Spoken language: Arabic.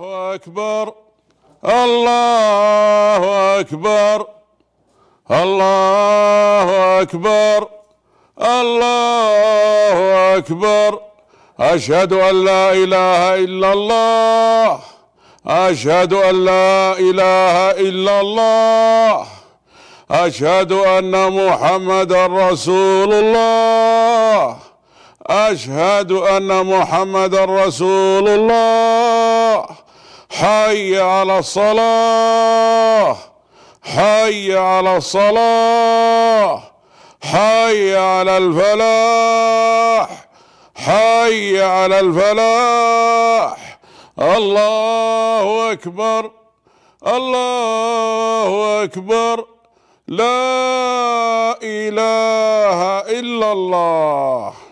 الله أكبر الله أكبر الله أكبر الله أكبر أشهد أن لا إله إلا الله أشهد أن لا إله إلا الله أشهد أن محمد رسول الله أشهد أن محمد رسول الله حي على الصلاة حي على الصلاة حي على الفلاح حي على الفلاح الله أكبر الله أكبر لا إله إلا الله